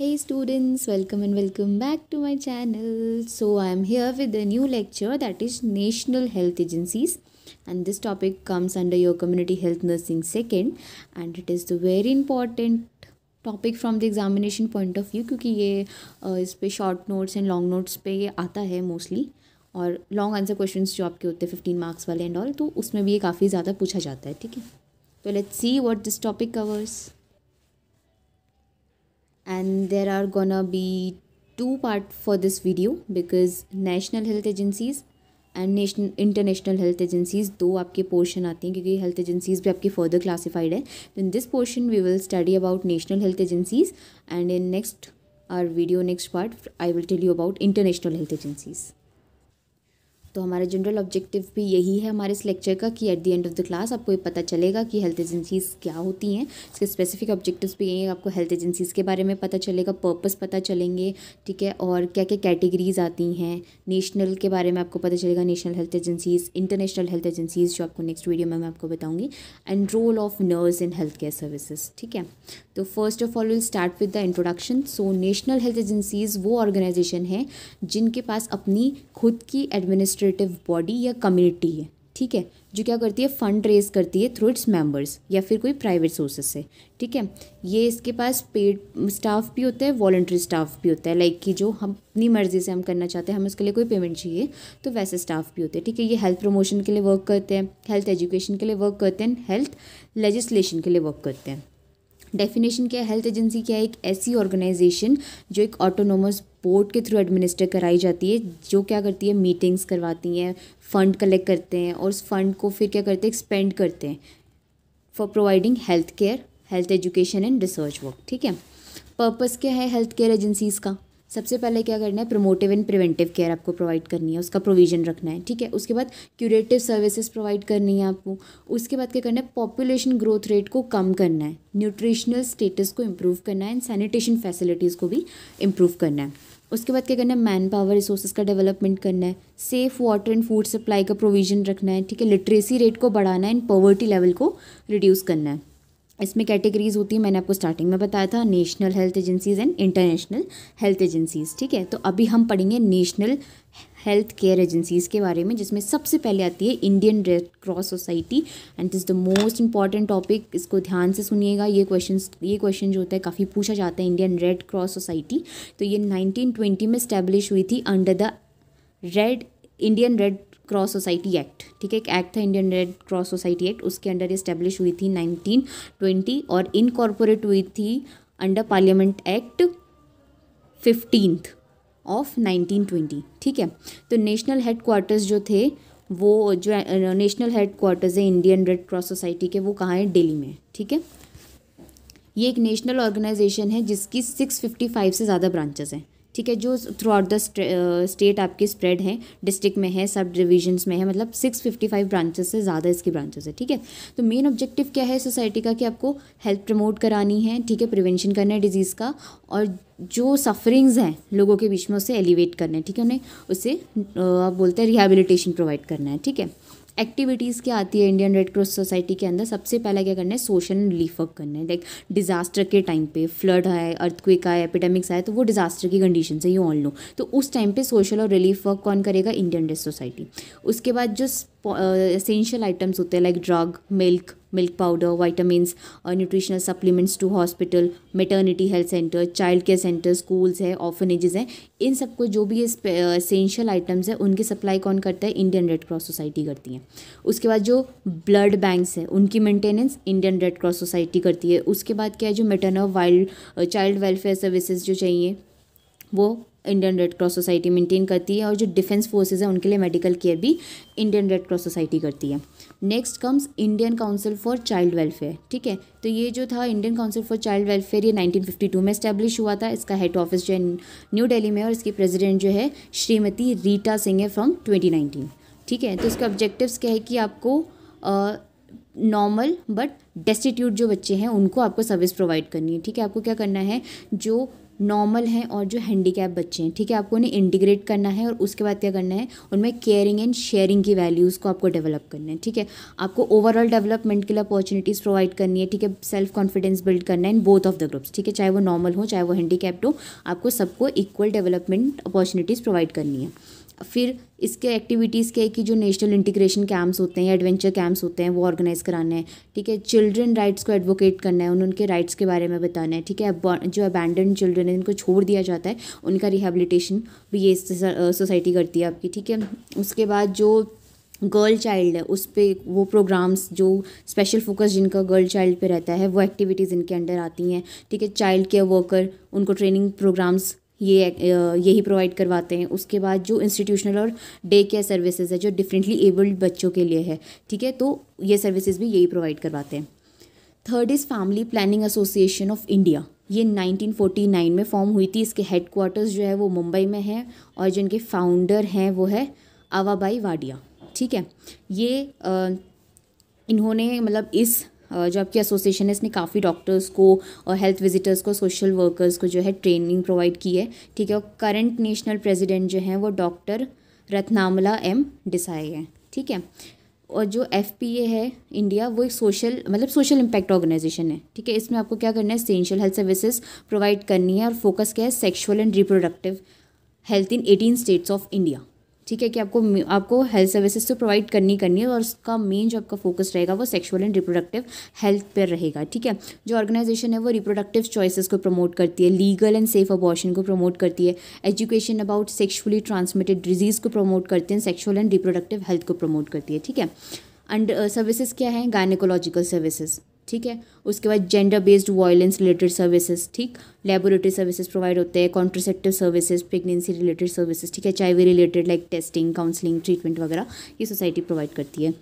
Hey students, welcome and welcome back to my channel. So I am here with a new lecture that is National Health Agencies and this topic comes under your community health nursing second and it is the very important topic from the examination point of view क्योंकि ये इस पर short notes and long notes पे ये आता है mostly और long answer question जो आपके होते हैं फिफ्टीन मार्क्स वाले एंड ऑल तो उसमें भी ये काफ़ी ज़्यादा पूछा जाता है ठीक है तो let's see what this topic covers and there are gonna be two part for this video because national health agencies and national international health agencies do aapke portion aati hain kyunki health agencies bhi aapke further classified In this portion we will study about national health agencies and in next our video next part i will tell you about international health agencies तो हमारा general objective भी यही है हमारे इस lecture का कि at the end of the class आपको ये पता चलेगा कि हेल्थ एजेंसीज़ क्या होती हैं इसके स्पेसिफिक ऑब्जेक्टिव्स भी यही है आपको हेल्थ एजेंसीज़ के बारे में पता चलेगा पर्पस पता चलेंगे ठीक है और क्या क्या कैटेगरीज आती हैं नेशनल के बारे में आपको पता चलेगा national health agencies international health agencies जो आपको नेक्स्ट वीडियो में मैं आपको बताऊँगी and role of nurse in health care services ठीक है तो first of all will start with the introduction so national health agencies वो ऑर्गेनाइजेशन है जिनके पास अपनी खुद की एडमिनिस्ट्रेशन एडमिनिस्ट्रेटिव बॉडी या कम्युनिटी है ठीक है जो क्या करती है फंड रेज करती है थ्रू इट्स मेंबर्स या फिर कोई प्राइवेट सोर्सेस से ठीक है ये इसके पास पेड स्टाफ भी होता है वॉल्ट्री स्टाफ भी होता है लाइक कि जो हम अपनी मर्ज़ी से हम करना चाहते हैं हम उसके लिए कोई पेमेंट चाहिए तो वैसे स्टाफ भी होते हैं ठीक है ये हेल्थ प्रमोशन के लिए वर्क करते हैं हेल्थ एजुकेशन के लिए वर्क करते हैं हेल्थ लेजिस्लेशन के लिए वर्क करते हैं डेफिनेशन क्या है हेल्थ एजेंसी क्या है एक ऐसी ऑर्गेनाइजेशन जो एक ऑटोनोमस बोर्ड के थ्रू एडमिनिस्टर कराई जाती है जो क्या करती है मीटिंग्स करवाती हैं फंड कलेक्ट करते हैं और उस फंड को फिर क्या करते हैं एक्सपेंड करते हैं for providing health care health education and research work ठीक है पर्पज़ क्या है हेल्थ केयर एजेंसीज़ का सबसे पहले क्या करना है प्रोमोटिव एंड प्रिवेंटिव केयर आपको प्रोवाइड करनी है उसका प्रोविजन रखना है ठीक है उसके बाद क्यूरेटिव सर्विसेज प्रोवाइड करनी है आपको उसके बाद क्या करना है पॉपुलेशन ग्रोथ रेट को कम करना है न्यूट्रिशनल स्टेटस को इम्प्रूव करना है एंड सैनिटेशन फैसिलिटीज़ को भी इम्प्रूव करना है उसके बाद क्या करना है मैन पावर रिसोर्सेज का डेवलपमेंट करना है safe water and food supply का प्रोविजन रखना है ठीक है लिटरेसी रेट को बढ़ाना है एंड पॉवर्टी लेवल को रिड्यूस करना है इसमें कैटेगरीज होती है मैंने आपको स्टार्टिंग में बताया था national health agencies and international health agencies ठीक है तो अभी हम पढ़ेंगे नेशनल हेल्थ केयर एजेंसीज़ के बारे में जिसमें सबसे पहले आती है Indian red cross society and this the most important topic इसको ध्यान से सुनिएगा ये क्वेश्चन ये क्वेश्चन जो होता है काफ़ी पूछा जाता है इंडियन रेड क्रॉस सोसाइटी तो ये नाइनटीन में स्टैब्लिश हुई थी under the red Indian red cross society act ठीक है एक एक्ट था Indian red cross society act उसके अंडर इस्टेब्लिश हुई थी 1920 और इनकॉर्पोरेट हुई थी under parliament act fifteenth of 1920 ठीक है तो नेशनल हेडक्वार्टर्स जो थे वो जो नेशनल हेडक्वार्टर्स है इंडियन रेड क्रॉस सोसाइटी के वो कहाँ हैं दिल्ली में ठीक है ये एक नेशनल ऑर्गेनाइजेशन है जिसकी फाइव से ज़्यादा ब्रांचेस हैं ठीक है जो थ्रू आउट द स्टेट आपके स्प्रेड है डिस्ट्रिक्ट में है सब डिविजन्स में है मतलब सिक्स फिफ्टी फाइव ब्रांचेस से ज़्यादा इसकी ब्रांचेस है ठीक है तो मेन ऑब्जेक्टिव क्या है सोसाइटी का कि आपको हेल्थ प्रमोट करानी है ठीक है प्रिवेंशन करना है डिजीज़ का और जो सफरिंग्स हैं लोगों के बीच में उसे एलिवेट करना है ठीक है उन्हें उसे uh, आप बोलते हैं रिहेबिलिटेशन प्रोवाइड करना है ठीक है एक्टिविटीज़ क्या आती है इंडियन रेड क्रॉस सोसाइटी के अंदर सबसे पहला क्या करना है सोशल रिलीफ वर्क करना है लाइक डिज़ास्टर के टाइम पे फ्लड आए अर्थक्विक आए एपिडेमिक्स आए तो वो डिज़ास्टर की कंडीशन से यू ऑल लो तो उस टाइम पे सोशल और रिलीफ वर्क कौन करेगा इंडियन रेड सोसाइटी उसके बाद जो एसेंशियल आइटम्स uh, होते हैं like drug milk milk powder vitamin और nutritional supplements to hospital maternity health centre child care centre schools है orphanages हैं इन सबको जो भी इसेंशियल आइटम्स uh, हैं उनकी सप्लाई कौन करता है इंडियन रेड क्रॉस सोसाइटी करती है उसके बाद जो ब्लड बैंक्स हैं उनकी maintenance Indian red cross society करती है उसके बाद क्या है जो maternal wild child welfare services जो चाहिए वो Indian red cross society maintain करती है और जो डिफेंस फोर्सेज हैं उनके लिए मेडिकल केयर भी इंडियन रेड क्रॉस सोसाइटी करती है next comes Indian council for child welfare ठीक है तो ये जो था Indian council for child welfare ये 1952 में स्टैब्लिश हुआ था इसका हेड ऑफिस जो है न्यू दिल्ली में और इसकी प्रेसिडेंट जो है श्रीमती रीटा सिंह है फ्रॉम 2019 ठीक है तो इसका ऑब्जेक्टिव्स क्या है कि आपको नॉर्मल बट डेस्टिट्यूट जो बच्चे हैं उनको आपको सर्विस प्रोवाइड करनी है ठीक है आपको क्या करना है जो नॉर्मल हैं और जो हैंडीकैप बच्चे हैं ठीक है आपको उन्हें इंटीग्रेट करना है और उसके बाद क्या करना है उनमें केयरिंग एंड शेयरिंग की वैल्यूज़ को आपको डेवलप करना है ठीक है आपको ओवरऑल डेवलपमेंट के लिए अपॉर्चुनिटीज़ प्रोवाइड करनी है ठीक है सेल्फ कॉन्फिडेंस बिल्ड करना है in both of the groups ठीक है चाहे वो नॉर्मल हो चाहे वो हैंडीकैप्ड हो आपको सबको इक्वल डेवलपमेंट अपॉर्चुनिटीज़ प्रोवाइड करनी है फिर इसके एक्टिविटीज़ के कि जो नेशनल इंटीग्रेशन कैंप्स होते हैं एडवेंचर कैंप्स होते हैं वो ऑर्गेनाइज़ कराने हैं ठीक है चिल्ड्रन राइट्स को एडवोकेट करना है उनके राइट्स के बारे में बताना है ठीक है जो अबैंडन चिल्ड्रन है इनको छोड़ दिया जाता है उनका रिहेबिलिटेशन भी ये सोसाइटी करती है आपकी ठीक है उसके बाद जो गर्ल चाइल्ड है उस पर वो प्रोग्राम्स जो स्पेशल फोकस जिनका गर्ल चाइल्ड पे रहता है वो एक्टिविटीज़ इनके अंडर आती हैं ठीक है चाइल्ड केयर वर्कर उनको ट्रेनिंग प्रोग्राम्स ये यही प्रोवाइड करवाते हैं उसके बाद जो इंस्टीट्यूशनल और डे केयर सर्विसेज है जो डिफरेंटली एबल्ड बच्चों के लिए है ठीक है तो ये सर्विसेज भी यही प्रोवाइड करवाते हैं third is family planning association of India ये 1949 में फॉर्म हुई थी इसके हेड क्वार्टर्स जो है वो मुंबई में हैं और जिनके फाउंडर हैं वो है आवाबाई वाडिया ठीक है ये आ, इन्होंने मतलब इस जो आपकी एसोसिएशन है इसने काफ़ी डॉक्टर्स को और हेल्थ विजिटर्स को सोशल वर्कर्स को जो है ट्रेनिंग प्रोवाइड की है ठीक है और करंट नेशनल प्रेसिडेंट जो हैं वो डॉक्टर रत्नामला एम डिसाई है ठीक है और जो एफ पी ए है इंडिया वो एक सोशल मतलब सोशल इम्पैक्ट ऑर्गेनाइजेशन है ठीक है इसमें आपको क्या करना है एसेंशियल हेल्थ सर्विसेज प्रोवाइड करनी है और फोकस क्या है sexual and reproductive health in eighteen states of India ठीक है कि आपको आपको हेल्थ सर्विसेज तो प्रोवाइड करनी करनी है और उसका मेन जो आपका फोकस रहेगा वो सेक्शुअल एंड रिप्रोडक्टिव हेल्थ पर रहेगा ठीक है जो ऑर्गेनाइजेशन है वो रिप्रोडक्टिव चॉइसेस को प्रमोट करती है लीगल एंड सेफ अबॉर्शन को प्रमोट करती है education about sexually transmitted diseases को प्रमोट करती है सेक्शुअल एंड रिप्रोडक्टिव हेल्थ को प्रमोट करती है ठीक है एंड सर्विसेज uh, क्या है गायनिकोलॉजिकल सर्विसेज़ ठीक है उसके बाद gender based violence related services ठीक लेबोरेटरी सर्विसेज प्रोवाइड होते हैं contraceptive services pregnancy related services ठीक है H related like testing counselling treatment वगैरह ये सोसाइटी प्रोवाइड करती है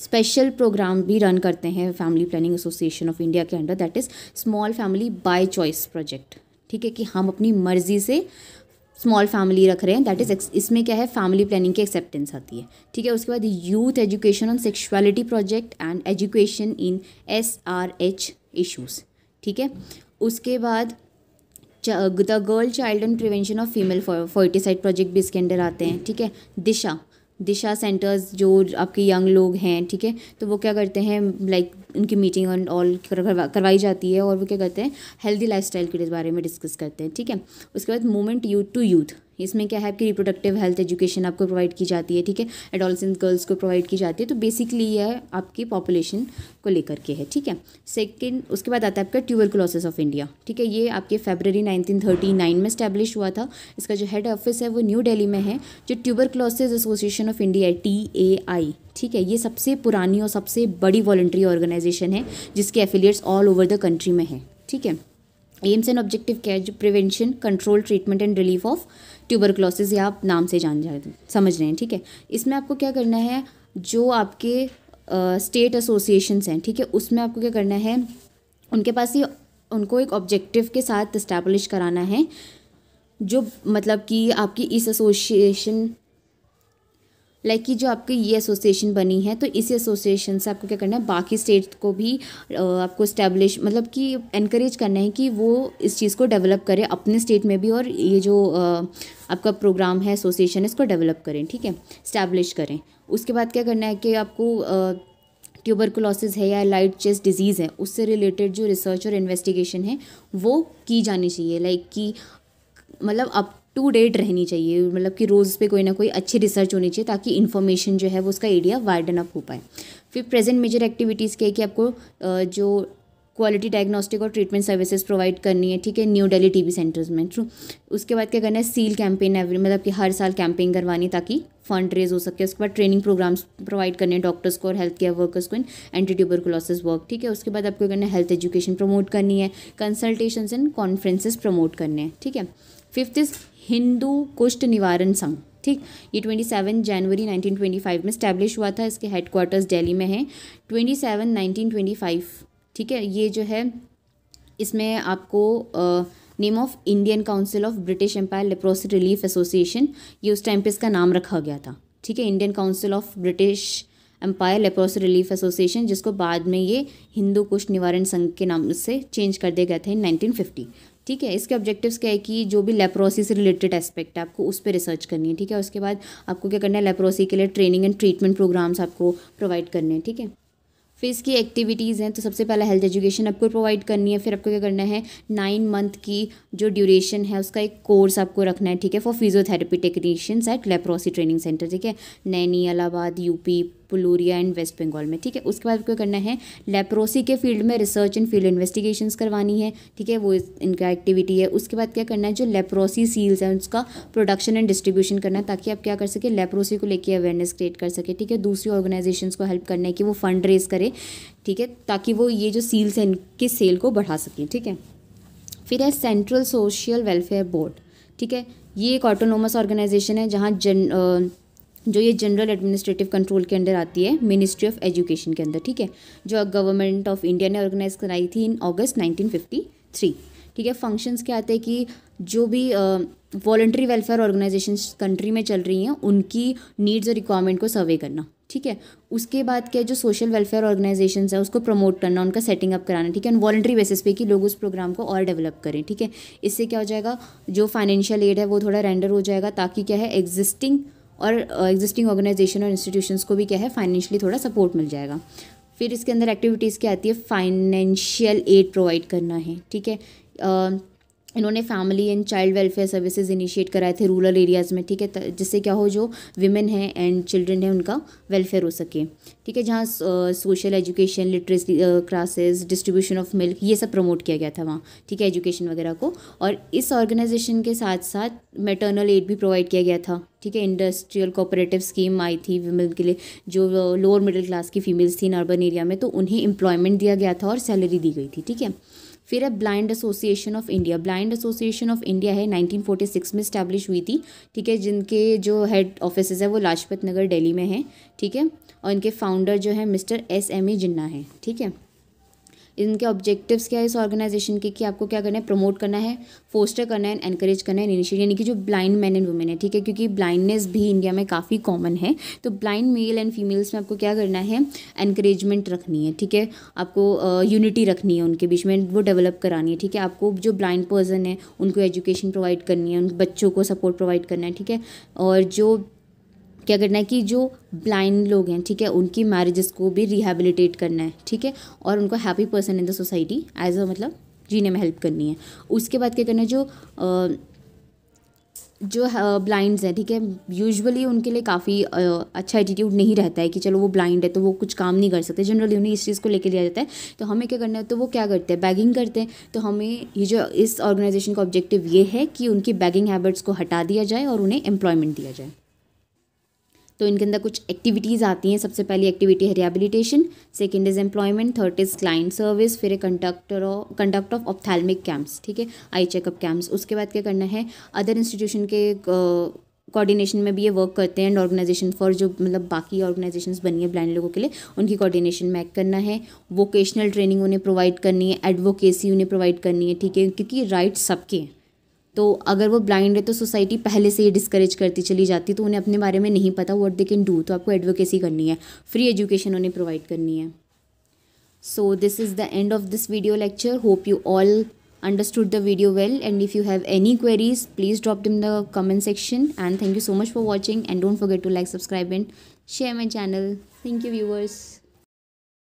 स्पेशल प्रोग्राम भी रन करते हैं family planning association of India के under that is small family by choice project ठीक है कि हम अपनी मर्ज़ी से स्मॉल फैमिली रख रहे हैं दैट इज़ hmm. इसमें क्या है फैमिली प्लानिंग की एक्सेप्टेंस आती है ठीक है उसके बाद youth education on sexuality project and education in S R H issues ठीक है उसके बाद the girl child and prevention of female foeticide project भी इसके अंडर आते हैं ठीक है दिशा दिशा सेंटर्स जो आपके यंग लोग हैं ठीक है तो वो क्या करते हैं लाइक उनकी मीटिंग ऑन ऑल करवा करवाई जाती है और वो क्या करते हैं हेल्दी लाइफ के बारे में डिस्कस करते हैं ठीक है उसके बाद मोमेंट यूथ टू यूथ इसमें क्या है आपकी रिप्रोडक्टिव हेल्थ एजुकेशन आपको प्रोवाइड की जाती है ठीक है एडोलसेंट गर्ल्स को प्रोवाइड की जाती है तो बेसिकली यह आपकी पॉपुलेशन को लेकर के है ठीक है सेकेंड उसके बाद आता है आपका ट्यूबर क्लोसेस ऑफ इंडिया ठीक है ये आपके फेबररी नाइनटीन थर्टी नाइन में स्टैब्लिश हुआ था इसका जो हेड ऑफिस है वो न्यू डेली में है जो tuberculosis association of India T A I ठीक है ये सबसे पुरानी और सबसे बड़ी वॉलेंट्री ऑर्गेनाइजेशन है जिसके affiliates all over the country में है ठीक है एम्स एंड ऑब्जेक्टिव है जो prevention control treatment and relief of tuberculosis या आप नाम से जान जाए समझ रहे हैं ठीक है इसमें आपको क्या करना है जो आपके स्टेट एसोसिएशंस हैं ठीक है उसमें आपको क्या करना है उनके पास ही उनको एक ऑब्जेक्टिव के साथ इस्टेब्लिश कराना है जो मतलब कि आपकी इस एसोसिएशन लाइक कि जो आपकी ये एसोसिएशन बनी है तो इसी एसोसिएशन से आपको क्या करना है बाकी स्टेट को भी आपको इस्टेब्लिश मतलब कि इनक्रेज करना है कि वो इस चीज़ को डेवलप करें अपने स्टेट में भी और ये जो आपका प्रोग्राम है एसोसिएशन है इसको डेवलप करें ठीक है इस्टेब्लिश करें उसके बाद क्या करना है कि आपको ट्यूबरकुलोसिस है या लाइट चेस्ट डिजीज़ है उससे रिलेटेड जो रिसर्च और इन्वेस्टिगेशन है वो की जानी चाहिए लाइक कि मतलब आप टू डेट रहनी चाहिए मतलब कि रोज़ पे कोई ना कोई अच्छी रिसर्च होनी चाहिए ताकि इन्फॉर्मेशन जो है वो उसका एरिया वाइडन अप हो पाए फिर प्रेजेंट मेजर एक्टिविटीज़ के कि आपको जो क्वालिटी डायग्नोस्टिक और ट्रीटमेंट सर्विसेज प्रोवाइड करनी है ठीक है न्यू दिल्ली टीबी सेंटर्स में थ्रू उसके बाद क्या करना है सील कैंपेन एवरी मतलब कि हर साल कैंपेन करवानी ताकि फंड रेज हो सके उसके बाद ट्रेनिंग प्रोग्राम्स प्रोवाइड करने डॉक्टर्स को और हेल्थ केयर वर्कर्स को इन एंटी ट्यूबरकुलोसिस वर्क ठीक है उसके बाद आपको करना है हेल्थ एजुकेशन प्रमोट करनी है कंसल्टेशन एंड कॉन्फ्रेंसेज प्रमोट करने हैं ठीक है फिफ्थ इज़ हिंदू कुष्ठ निवारण संघ ठीक ये 27 जनवरी 1925 में स्टैब्लिश हुआ था इसके हेडक्वार्टर्स दिल्ली में है 27 फाइव ठीक है ये जो है इसमें आपको name of Indian council of British empire leprosy relief association ये उस टाइम पे इसका नाम रखा गया था ठीक है Indian council of British empire leprosy relief association जिसको बाद में ये हिंदू कुश निवारण संघ के नाम से चेंज कर दिया गया था इन नाइनटीन ठीक है इसके ऑब्जेक्टिव्स क्या है कि जो भी लेप्रोसी से रिलेटेड एस्पेक्ट है आपको उस पर रिसर्च करनी है ठीक है उसके बाद आपको क्या करना है लेप्रोसी के लिए ट्रेनिंग एंड ट्रीटमेंट प्रोग्राम्स आपको प्रोवाइड करने हैं ठीक है फिर इसकी एक्टिविटीज़ हैं तो सबसे पहला हेल्थ एजुकेशन आपको प्रोवाइड करनी है फिर आपको क्या करना है नाइन मंथ की जो ड्यूरेशन है उसका एक कोर्स आपको रखना है ठीक है for physiotherapy technicians at leprosy training centre ठीक है नैनी इलाहाबाद यूपी पुलूरिया एंड वेस्ट बंगाल में ठीक है उसके बाद क्या करना है लेप्रोसी के फील्ड में रिसर्च एंड फील्ड इन्वेस्टिगेशंस करवानी है ठीक है वो इनका एक्टिविटी है उसके बाद क्या करना है जो लेप्रोसी सील्स हैं उसका प्रोडक्शन एंड डिस्ट्रीब्यूशन करना है ताकि आप क्या कर सके लेप्रोसी को लेकर अवेयरनेस क्रिएट कर सके ठीक है दूसरी ऑर्गेनाइजेशन को हेल्प करना है कि वो फंड रेज करें ठीक है ताकि वो ये जो सील्स हैं इनके सेल को बढ़ा सकें ठीक है फिर है सेंट्रल सोशल वेलफेयर बोर्ड ठीक है ये एक ऑटोनोमस ऑर्गेनाइजेशन है जहाँ जन जो ये जनरल एडमिनिस्ट्रेटिव कंट्रोल के अंडर आती है मिनिस्ट्री ऑफ एजुकेशन के अंदर ठीक है जो गवर्नमेंट ऑफ इंडिया ने ऑर्गेनाइज कराई थी इन ऑगस्ट 1953 ठीक है फंक्शंस क्या आते हैं कि जो भी वॉल्ट्री वेलफेयर ऑर्गेनाइजेशन कंट्री में चल रही हैं उनकी नीड्स और रिक्वायरमेंट को सर्वे करना ठीक है उसके बाद क्या है जो सोशल वेलफेयर ऑर्गेनाइजेशन है उसको प्रमोट करना उनका सेटिंग अप कराना ठीक है एंड वॉल्ट्री बेसिस पे कि लोग उस प्रोग्राम को और डेवलप करें ठीक है इससे क्या हो जाएगा जो फाइनेंशियल एड है वो थोड़ा रेंडर हो जाएगा ताकि क्या है एग्जिस्टिंग और एग्जिस्टिंग ऑर्गेनाइजेशन और इंस्टीट्यूशंस को भी क्या है फाइनेंशियली थोड़ा सपोर्ट मिल जाएगा फिर इसके अंदर एक्टिविटीज़ क्या आती है फाइनेंशियल एड प्रोवाइड करना है ठीक है इन्होंने family and child welfare services initiate कराए थे रूरल एरियाज़ में ठीक है जिससे क्या हो जो विमेन हैं एंड चिल्ड्रन हैं उनका वेलफेयर हो सके ठीक है जहाँ social education literacy classes distribution of milk ये सब प्रमोट किया गया था वहाँ ठीक है एजुकेशन वगैरह को और इस ऑर्गेनाइजेशन के साथ साथ मेटर्नल एड भी प्रोवाइड किया गया था ठीक है इंडस्ट्रियल कोऑपरेटिव स्कीम आई थी विमेन के लिए जो लोअर मिडिल क्लास की फीमेल्स थी इन अर्बन एरिया में तो उन्हें एम्प्लॉयमेंट दिया गया था और सैलरी दी गई थी ठीक है फिर है blind association of India blind association of India है 1946 में स्टैब्लिश हुई थी ठीक है जिनके जो हेड ऑफिस है वो लाजपत नगर दिल्ली में है ठीक है और इनके फाउंडर जो है mister S M A Jinnah है ठीक है इनके ऑब्जेक्टिव्स क्या है इस ऑर्गेनाइजेशन के कि आपको क्या करना है प्रमोट करना है फोस्टर करना है एनकरेज करना है इनिशिएट यानी कि जो ब्लाइंड मैन एंड वुमेन है ठीक है क्योंकि ब्लाइंडनेस भी इंडिया में काफ़ी कॉमन है तो ब्लाइंड मेल एंड फीमेल्स में आपको क्या करना है एनकरेजमेंट रखनी है ठीक है आपको यूनिटी uh, रखनी है उनके बीच में वो डेवलप करानी है ठीक है आपको जो ब्लाइंड पर्सन है उनको एजुकेशन प्रोवाइड करनी है उन बच्चों को सपोर्ट प्रोवाइड करना है ठीक है और जो क्या करना है कि जो ब्लाइंड लोग हैं ठीक है उनकी मैरिजेस को भी रिहेबिलिटेट करना है ठीक है और उनको happy person in the society as a मतलब जीने में हेल्प करनी है उसके बाद क्या करना है जो आ, जो ब्लाइंड्स हैं ठीक है यूजुअली उनके लिए काफ़ी अच्छा एटीट्यूड नहीं रहता है कि चलो वो ब्लाइंड है तो वो कुछ काम नहीं कर सकते जनरली उन्हें इस चीज़ को लेकर लिया जाता है तो हमें क्या करना है तो वो क्या करते हैं बैगिंग करते हैं तो हमें ये जो इस ऑर्गेनाइजेशन का ऑब्जेक्टिव ये है कि उनकी बैगिंग हैबिट्स को हटा दिया जाए और उन्हें एम्प्लॉयमेंट दिया जाए तो इनके अंदर कुछ एक्टिविटीज़ आती हैं सबसे पहली एक्टिविटी है rehabilitation second is employment third is client service फिर है conductor conduct of ophthalmic camps ठीक है आई चेकअप कैंप्स उसके बाद क्या करना है अदर इंस्टीट्यूशन के कोऑर्डिनेशन में भी ये वर्क करते हैं एंड ऑर्गेनाइजेशन फॉर जो मतलब बाकी ऑर्गेनाइजेशन बनी है ब्लाइंड लोगों के लिए उनकी कोऑर्डिनेशन मैक करना है वोकेशनल ट्रेनिंग उन्हें प्रोवाइड करनी है एडवोकेसी उन्हें प्रोवाइड करनी है ठीक है क्योंकि राइट्स सबके हैं तो अगर वो ब्लाइंड है तो सोसाइटी पहले से ही डिस्करेज करती चली जाती तो उन्हें अपने बारे में नहीं पता व्हाट दे कैन डू तो आपको एडवोकेसी करनी है फ्री एजुकेशन उन्हें प्रोवाइड करनी है so this is the end of this video lecture hope you all understood the video well and if you have any queries please drop in the comment section and thank you so much for watching and don't forget to like subscribe and share my channel thank you viewers